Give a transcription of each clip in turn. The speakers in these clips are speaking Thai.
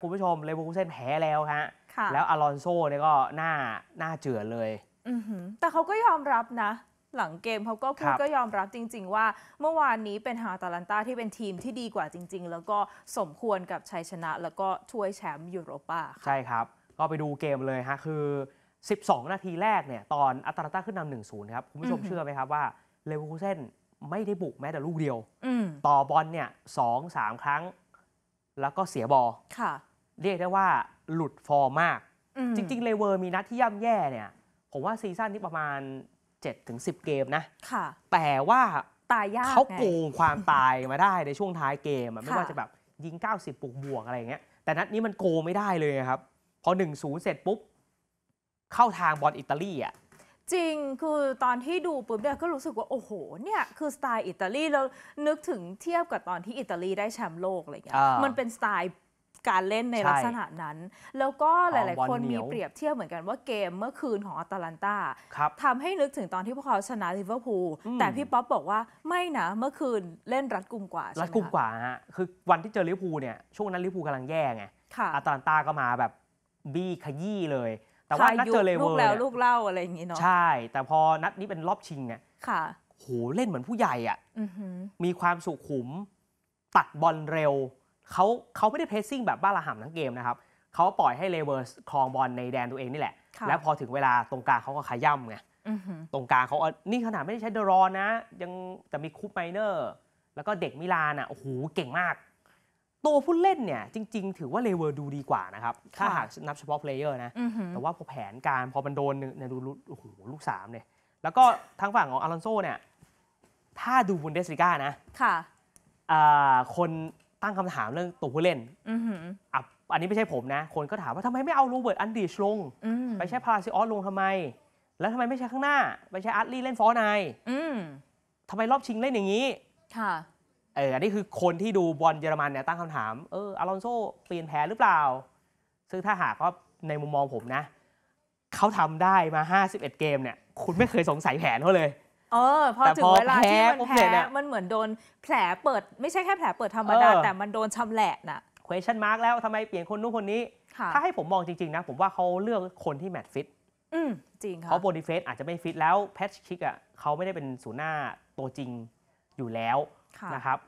คุณผู้ชมเลเวอร์คูเซนแพ้แล้วฮะแล้วอลอนโซ่เนี่ยก็หน้าหน้าเจือเลยอแต่เขาก็ยอมรับนะ หลังเกมเขาก็พูดคก็ยอมรับจริง ๆ ว่าเมื่อวานนี้เป็นฮาตาลันตาที่เป็นทีมที่ดีกว่าจริง ๆ แล้วก็สมควรกับชัยชนะ แล้วก็ถ้วยแชมป์ยุโรปาค่ะ ใช่ครับ ก็ไปดูเกมเลยฮะคือ 12 นาทีแรกเนี่ยตอนอัตาลันตาขึ้นนำหนึ่งศูนย์ครับคุณผู้ชมเชื่อไหมครับว่าเลเวอร์คูเซ่นไม่ได้บุกแม้แต่ลูกเดียวต่อบอลเนี่ยสองสามครั้ง แล้วก็เสียบอลค่ะเรียกได้ว่าหลุดฟอร์มมาก จริง ๆ เลเวอร์มีนัดที่ย่ำแย่เนี่ย ผมว่าซีซั่นนี้ประมาณ 7-10 เกมนะค่ะแต่ว่าตายยากเขาโกงความตายมาได้ในช่วงท้ายเกมไม่ว่าจะแบบยิง 90 ปุกบวกอะไรเงี้ยแต่นัดนี้มันโกงไม่ได้เลยครับ พอ1-0เสร็จปุ๊บ เข้าทางบอลอิตาลีอ่ะจริงคือตอนที่ดูปุ๊บเนี่ยก็รู้สึกว่าโอ้โหเนี่ย คือสไตล์อิตาลีแล้วนึกถึงเทียบกับตอนที่อิตาลีได้แชมป์โลกอะไรเงี้ยมันเป็นสไตล์การเล่นในลักษณะนั้น แล้วก็หลายๆ คนมีเปรียบเทียบเหมือนกันว่าเกมเมื่อคืนของอัตแลนตาทำให้นึกถึงตอนที่พวกเขาชนะลิเวอร์พูลแต่พี่ป๊อปบอกว่าไม่นะเมื่อคืนเล่นรัดกุมกว่ารัดกุมกว่าฮะคือวันที่เจอลิเวอร์พูลเนี่ยช่วงนั้นลิเวอร์พูลกำลังแย่ไงอัตแลนตาก็มาแบบบี้ขยี้เลย แต่ว่านัดเจอเลเวอร์ลูกแล้วลูกเล่าอะไรอย่างงี้เนาะใช่ แต่พอนัดนี้เป็นรอบชิงเนี่ย่ะโหเล่นเหมือนผู้ใหญ่อ่ะมีความสุขุมตัดบอลเร็วเขาเขาไม่ได้เพรสซิ่งแบบบ้าระห่ำทั้งเกมนะครับ เขาปล่อยให้เลเวอร์สคลองบอลในแดนตัวเองนี่แหละ แล้วพอถึงเวลาตรงกลางเขาก็ขย่ำไงตรงกลางเขาเนี่ขนาดไม่ได้ใช้เดรอนนะ ยังแต่มีคูปไมเนอร์ แล้วก็เด็กมิลานอ่ะ โอ้โห เก่งมาก ตัวผู้เล่นเนี่ย จริง ๆ ถือว่าเลเวอร์ดูดีกว่านะครับถ้าหากนับเฉพาะเพลเยอร์นะแต่ว่าพอแผนการพอมันโดนเนี่ยดูโอ้โหลูกสามเลยแล้วก็ทางฝั่งของอารอนโซเนี่ยถ้าดูบุนเดสลิก้านะค่ะคนตั้งคำถามเรื่องตัวผู้เล่นอออ่ะ อันนี้ไม่ใช่ผมนะ คนก็ถามว่าทำไมไม่เอาโรเบิร์ตอันดีชลง ไปใช้พาราซิออสลงทำไม แล้วทำไมไม่ใช้ข้างหน้าไปใช้อาร์ตลี่เล่นฟอร์ไนา์ทำไมรอบชิงเล่นอย่างนี้ ค่ะเออ อันนี้คือคนที่ดูบอลเยอรมันเนี่ยตั้งคำถาม เออ อลอนโซเปลี่ยนแผนหรือเปล่า ซึ่งถ้าหากว่าในมุมมองผมนะ เขาทำได้มา 51 เกมเนี่ย คุณไม่เคยสงสัยแผนเขาเลยเออพอถึงเวลาที่มันแพ้มันเหมือนโดนแผลเปิดไม่ใช่แค่แผลเปิดธรรมดา แต่มันโดนชำแหละน่ะ question mark แล้วทำไมเปลี่ยนคนนู้นคนนี้ ถ้าให้ผมมองจริง ๆ นะ ผมว่าเขาเลือกคนที่แมทฟิตจริงค่ะเพราะโบนิเฟสอาจจะไม่ฟิตแล้วแพทชิกอ่ะเขาไม่ได้เป็นศูนย์หน้าตัวจริงอยู่แล้ว นะครับ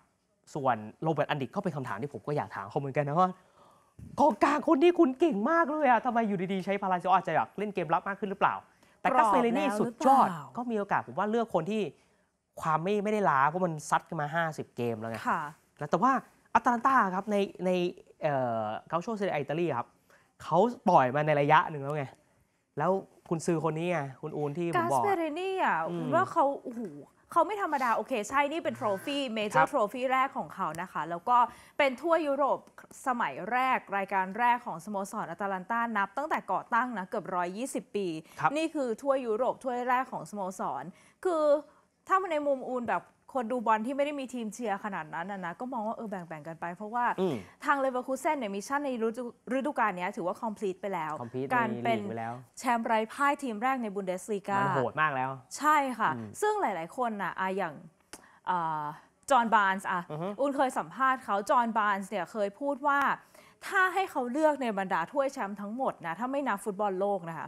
ส่วนโรเบิร์ตอันดิกก็เป็นคำถามที่ผมก็อยากถามเขาเหมือนกันนะว่ากองกลางคนที่คุณเก่งมากเลยอะทำไมอยู่ดีๆใช้พาราซิโออาจจะอยากเล่นเกมรับมากขึ้นหรือเปล่าแต่กัสเซรินี่สุดยอดก็มีโอกาสผมว่าเลือกคนที่ความไม่ไม่ได้ล้า เพราะมันซัดกันมา 50 เกมแล้วไงแล้วแต่ว่าอัตแลนตาครับใน ในเขาโชเซอิตาลีครับ เขาปล่อยมาในระยะหนึ่งแล้วไง แล้วคุณซื้อคนนี้ไงคุณอูนที่ผมบอกกาสเปเรนี่อ่ะว่าเขาโอ้โหเขาไม่ธรรมดาโอเคใช่นี่เป็นโทรฟี่เมเจอร์โทรฟี่แรกของเขานะคะ แล้วก็เป็นทั่วยุโรปสมัยแรกรายการแรกของสโมสรอตาลันตานับ ตั้งแต่ก่อตั้งนะเกือบ 120 ปี นี่คือทั่วยุโรปทั่วแรกของสโมสรคือถ้ามันในมุมอูนแบบคนดูบอลที่ไม่ได้มีทีมเชียร์ขนาดนั้นนะก็มองว่าเออแบ่งๆกันไป เพราะว่าทางเลเวอร์คูเซ่นเนี่ยมิชชั่นในฤดูกาลนี้ถือว่าคอมพลีทไปแล้ว การเป็นแชมป์ไร้พ่ายทีมแรกในบุนเดสลีกาโหดมากแล้ว ใช่ค่ะ ซึ่งหลายๆคนนะอะอย่างจอห์นบาร์นส์อ่ะอุนเคยสัมภาษณ์เขา จอห์นบาร์นส์เนี่ยเคยพูดว่า ถ้าให้เขาเลือกในบรรดาถ้วยแชมป์ทั้งหมดนะ ถ้าไม่นับฟุตบอลโลกนะคะ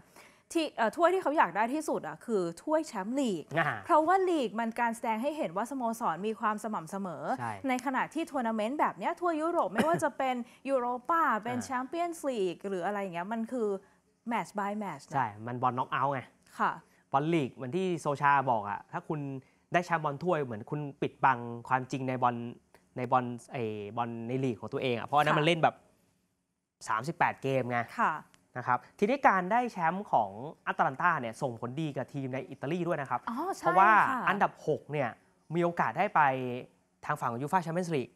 ที่ถ้วยที่เขาอยากได้ที่สุดอ่ะคือถ้วยแชมป์ลีก เพราะว่า ลีก มันการแสดงให้เห็นว่า สโมสร มีความสม่ำเสมอ ในขณะที่ทัวร์นาเมนต์แบบนี้ ทั่วยุโรปไม่ว่าจะเป็นยูโรปาเป็นแชมเปี้ยนส์ลีกหรืออะไรอย่างเงี้ยมันคือแมตช์บายแมตช์ใช่ มันบอลน็อกเอาท์ไง ค่ะ บอลลีกเหมือนที่โซชาบอกอ่ะถ้าคุณได้แชมป์บอลถ้วยเหมือนคุณปิดบังความจริงในบอลในบอลไอบอลในลีกของตัวเองอ่ะเพราะนั้นมันเล่นแบบ 38 เกมไงค่ะนะครับทีนี้การได้แชมป์ของอัตแลนตาเนี่ยส่งผลดีกับทีมในอิตาลีด้วยนะครับ เพราะว่าอันดับ6เนี่ยมีโอกาสได้ไปทางฝั่งยูฟ่าแชมเปี้ยนส์ลีก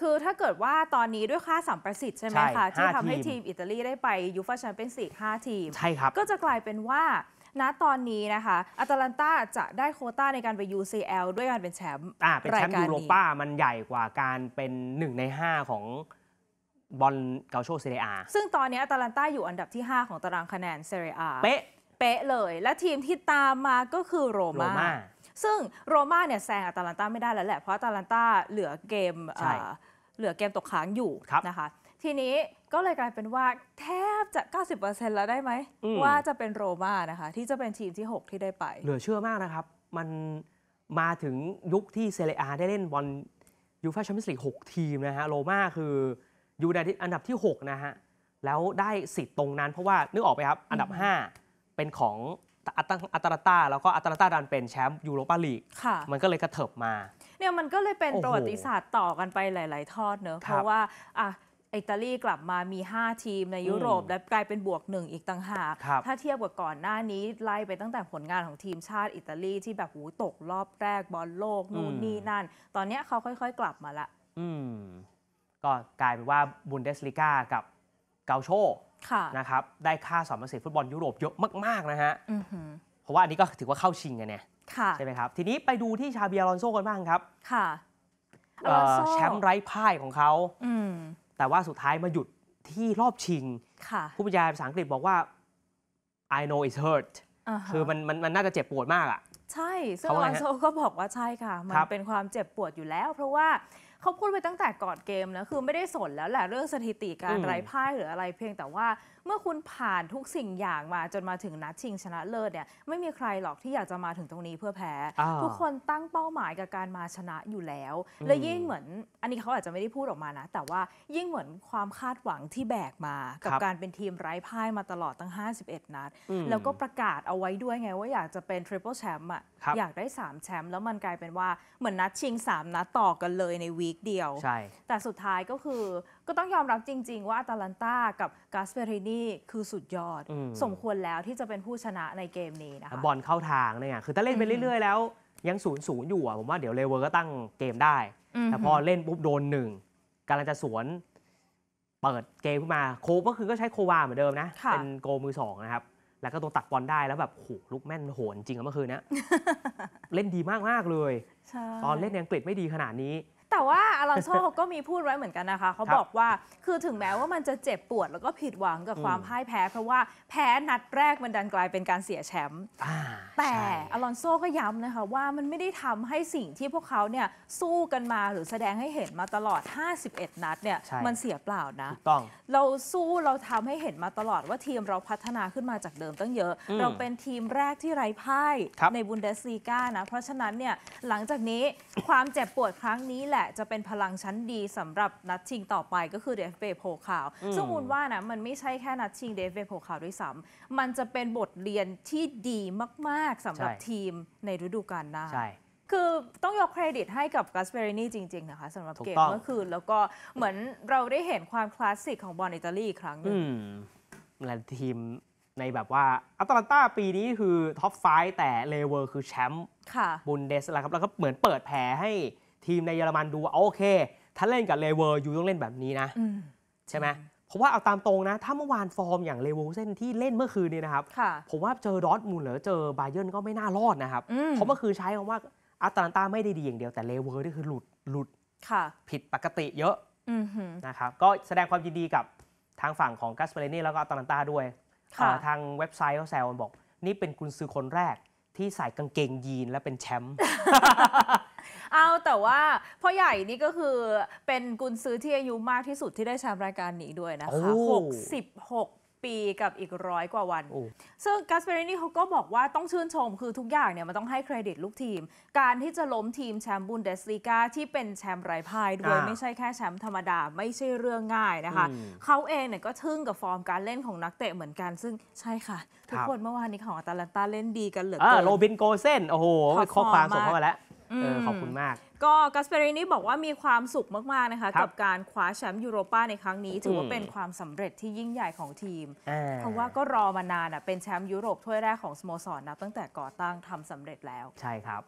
คือถ้าเกิดว่าตอนนี้ด้วยค่าสัมประสิทธิ์ใช่ไหมคะที่ทำให้ทีมอิตาลีได้ไปยูฟ่าแชมเปี้ยนส์ลีก5ทีมใช่ครับก็จะกลายเป็นว่าณตอนนี้นะคะอัตแลนตาจะได้โคต้าในการไป UCL ด้วยการเป็นแชมป์เป็นแชมป์ยูโรป้ามันใหญ่กว่าการเป็น 1 ใน 5 ของบอลเกาโชเซเรียซึ่งตอนนี้อาตาลันต้าอยู่อันดับที่5ของตารางคะแนนเซเรียเป๊ะ เป๊ะเลย และทีมที่ตามมาก็คือโรมาซึ่งโรม่าเนี่ยแซงอาตาลันต้าไม่ได้แล้วแหละ เพราะอาตาลันต้าเหลือเกมเหลือเกมตกค้างอยู่นะคะ ทีนี้ก็เลยกลายเป็นว่าแทบจะ90%แล้วได้ไหมว่าจะเป็นโรม่านะคะที่จะเป็นทีมที่ 6 ที่ได้ไป เหลือเชื่อมากนะครับ มันมาถึงยุคที่เซเรียได้เล่นบอลยูฟ่าแชมเปี้ยนส์ลีก6ทีมนะฮะ โรม่าคืออยู่ในอันดับที่ 6 นะฮะแล้วได้สิทธิ์ตรงนั้นเพราะว่านึกออกไปครับ อันดับ 5 เป็นของอัตตราตาแล้วก็อัตราตาดันเป็นแชมป์ยูโรปาลีกมันก็เลยกระเถิบมา เนี่ยมันก็เลยเป็นประวัติศาสตร์ต่อกันไปหลาย ๆทอดเนอะเพราะว่าอ่ะอิตาลีกลับมามี 5 ทีมในยุโรปและกลายเป็นบวกหนึ่งอีกต่างหากถ้าเทียบกับก่อนหน้านี้ไล่ไปตั้งแต่ผลงานของทีมชาติอิตาลีที่แบบหูตกรอบแรกบอลโลกนู่นนี่นั่น ตอนนี้เขาค่อยๆกลับมาละ อืมก็กลายเป็นว่าบุนเดสลิก้ากับเกาโชนะครับ ได้ค่าสอิทธิ์ฟุตบอลยุโรปเยอะมากๆนะฮะเพราะว่าอันนี้ก็ถือว่าเข้าชิงกันเนี่ยใช่ไหมครับ ทีนี้ไปดูที่ชาเบียรอนโซกันบ้างครับ ค่ะแชมป์ไร้พ่ายของเขา แต่ว่าสุดท้ายมาหยุดที่รอบชิงผู้บรรยายภาษาอังกฤษบอกว่า I know it's hurt คือมันมันมันน่าจะเจ็บปวดมากอ่ะใช่ซึ่งอลอนโซก็บอกว่าใช่ค่ะมันเป็นความเจ็บปวดอยู่แล้ว เพราะว่าเขาพูดไปตั้งแต่ก่อนเกมนะคือไม่ได้สนแล้วแหละเรื่องสถิติการไร้พ่ายหรืออะไรเพียงแต่ว่าเมื่อคุณผ่านทุกสิ่งอย่างมาจนมาถึงนัดชิงชนะเลิศเนี่ยไม่มีใครหรอกที่อยากจะมาถึงตรงนี้เพื่อแพ้ ทุกคนตั้งเป้าหมายกับการมาชนะอยู่แล้ว และยิ่งเหมือน อันนี้เขาอาจจะไม่ได้พูดออกมานะ แต่ว่ายิ่งเหมือนความคาดหวังที่แบกมา กับการเป็นทีมไร้พ่ายมาตลอดตั้ง 51 นัดแล้วก็ประกาศเอาไว้ด้วยไงว่าอยากจะเป็นทริปเปิลแชมป์อ่ะอยากได้3แชมป์แล้วมันกลายเป็นว่าเหมือนนัดชิง3นัดต่อกันเลยในวีีกเดียวใช่แต่สุดท้ายก็คือก็ต้องยอมรับจริงๆ ว่าอตาลันตากับกาสเปรินีคือสุดยอดอมสมควรแล้วที่จะเป็นผู้ชนะในเกมนี้นะคะบอลเข้าทางเนี่ยคือถ้าเล่นไปเรื่อยๆแล้วยังศูนย์ศูนย์อยู่อะผมว่าเดี๋ยวเลเวอร์ก็ตั้งเกมได้ แต่พอเล่นปุ๊บโดนหนึ่งกำลังจะสวนเปิดเกมขึ้นมาโคฟก็คือก็ใช้โควาเหมือนเดิมนะะเป็นโกมือสองนะครับแล้วก็ตรงตัดบอลได้แล้วแบบโหลูกแม่นโหนจริงอะเมื่อคืนนนี้เล่นดีมากๆเลยตอนเล่นในอังกฤษไม่ดีขนาดนี้แต่ว่าอลอนโซเขาก็มีพูดไว้เหมือนกันนะคะ เขาบอกว่าคือถึงแม้ว่ามันจะเจ็บปวดแล้วก็ผิดหวังกับความพ่ายแพ้ เพราะว่าแพ้นัดแรกมันดันกลายเป็นการเสียแชมป์แต่อลอนโซก็ย้ำนะคะว่ามันไม่ได้ทำให้สิ่งที่พวกเขาเนี่ยสู้กันมาหรือแสดงให้เห็นมาตลอด 51 นัดเนี่ยมันเสียเปล่านะต้อง เราสู้เราทำให้เห็นมาตลอดว่าทีมเราพัฒนาขึ้นมาจากเดิมตั้งเยอะ เราเป็นทีมแรกที่ไร้พ่ายในบุนเดสลีกานะเพราะฉะนั้นเนี่ยหลังจากนี้ความเจ็บปวดครั้งนี้แหละจะเป็นพลังชั้นดีสำหรับนัดชิงต่อไปก็คือเดฟเบโพขาวซึ่งมูลว่านะมันไม่ใช่แค่นัดชิงเดฟเบโพขาวด้วยซ้ำมันจะเป็นบทเรียนที่ดีมาก ๆสำหรับทีมในฤดูกาลหน้าคือต้องยกเครดิตให้กับกัสเปรนี่จริง ๆ นะคะสำหรับเกมเมื่อคืน แล้วก็เหมือนเราได้เห็นความคลาสสิกของบอลอิตาลีครั้งหนึ่งและทีมในแบบว่าอัตแลนตาปีนี้คือท็อปไฟแต่เลเวอร์คือแชมป์บุนเดสแล้วครับแล้วก็เหมือนเปิดแผลให้ทีมในเยอรมันดูโอเค ถ้าเล่นกับเลเวอร์อยู่ต้องเล่นแบบนี้นะ ใช่ไหมเพราะว่าเอาตามตรงนะ ถ้าเมื่อวานฟอร์มอย่างเลเวอร์เซนที่เล่นเมื่อคืนนี้นะครับผมว่าเจอดอทมูลหรือเจอบาเยิร์นก็ไม่น่ารอดนะครับ เพราะเมื่อคืนใช้คำว่าอาตาลันตาไม่ได้ดีอย่างเดียวแต่เลเวอร์นี่คือหลุดหลุดผิดปกติเยอะนะครับก็แสดงความยินดีกับทางฝั่งของกัสเปเรนน่แล้วก็อาตาลันตาด้วยทางเว็บไซต์เขาแซวบอก นี่เป็นกุนซือคนแรก ที่ใส่กางเกงยีนและเป็นแชมป์เอาแต่ว่าพ่อใหญ่นี่ก็คือเป็นกุนซื้อที่อายุมากที่สุดที่ได้แชมป์รายการนี้ด้วยนะคะ 66 ปีกับอีกร้อยกว่าวัน ซึ่งกาสเปรินี่เขาก็บอกว่าต้องชื่นชม คือทุกอย่างเนี่ยมันต้องให้เครดิตลูกทีม การที่จะล้มทีมแชมป์บุนเดสลีกา ที่เป็นแชมป์ไร้พายด้วย ไม่ใช่แค่แชมป์ธรรมดาไม่ใช่เรื่องง่ายนะคะ เขาเองเนี่ยก็ทึ่งกับฟอร์มการเล่นของนักเตะเหมือนกัน ซึ่งใช่ค่ะทุกคนเมื่อวานนี้ของอตาลันตาเล่นดีกันเหลือเกินโรบินโกเซนโอ้โหข้อความส่งเข้ามาแล้วออขอบคุณมาก ก็กัสเปรินี่บอกว่ามีความสุขมากๆนะคะ กับการคว้าแชมป์ยูโรป้าในครั้งนี้ ถือว่าเป็นความสำเร็จที่ยิ่งใหญ่ของทีม เพราะว่าก็รอมานานอ่ะเป็นแชมป์ยุโรปถ้วยแรกของสโมสรนะตั้งแต่ก่อตั้งทำสำเร็จแล้วใช่ครับ